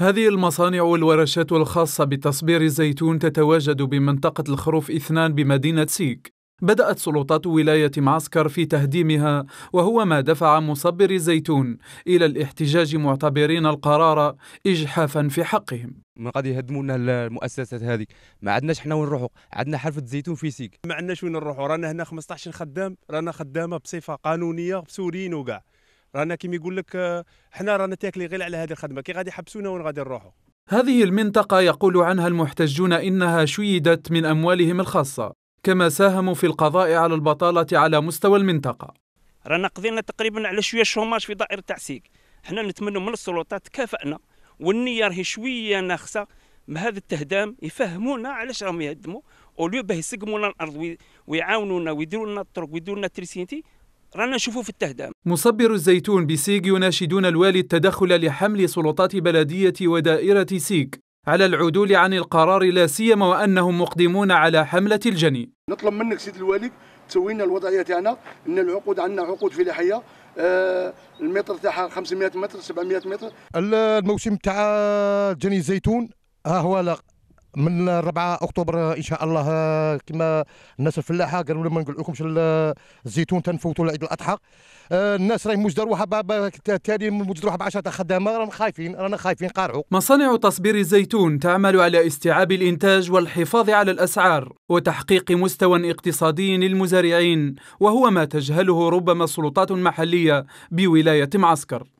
هذه المصانع والورشات الخاصة بتصبير الزيتون تتواجد بمنطقة الخروف اثنان بمدينة سيك بدأت سلطات ولاية معسكر في تهديمها وهو ما دفع مصبري الزيتون إلى الاحتجاج معتبرين القرار إجحافا في حقهم ما قد يهدموا لنا المؤسسات هذه ما عندناش حنا وين نروحوا عندنا حرفة زيتون في سيك ما عندناش وين نروحوا رانا هنا 15 خدام رانا خدامه بصفه قانونيه بسوريين وكاع رانا كيما يقول لك آه، حنا رانا تاكلي غير على هذه الخدمه كي غادي يحبسونا وين غادي نروحوا هذه المنطقه يقول عنها المحتجون انها شيدت من اموالهم الخاصه كما ساهموا في القضاء على البطاله على مستوى المنطقه رانا قضينا تقريبا على شويه شوماج في دائره تعسيق حنا نتمنوا من السلطات تكافئنا والنيه راهي شويه ناقصه بهذا هذا التهدام يفهمونا علاش راهم يهدموا اوليو باه يسقمونا الارض ويعاونونا ويديروا لنا الطرق ويديروا لنا التريسينتي رانا نشوفوا في التهدم مصبر الزيتون بسيك يناشدون الوالي التدخل لحمل سلطات بلديه ودائره سيك على العدول عن القرار لا سيما وانهم مقدمون على حمله الجني نطلب منك سيد الوالي تسوي لنا الوضعيه تاعنا ان العقود عندنا عقود فلاحيه آه المتر تاعها 500 متر 700 متر الموسم تاع جني الزيتون ها هو من 4 اكتوبر ان شاء الله كما الناس الفلاحه قالوا لما ما نقول لكمش الزيتون تنفوتوا لعيد الاضحى آه، الناس راهي موجده روحها تالي موجده روحها ب 10 خدامه رانا خايفين رانا خايفين قارعوا مصانع تصبير الزيتون تعمل على استيعاب الانتاج والحفاظ على الاسعار وتحقيق مستوى اقتصادي للمزارعين وهو ما تجهله ربما السلطات المحليه بولايه معسكر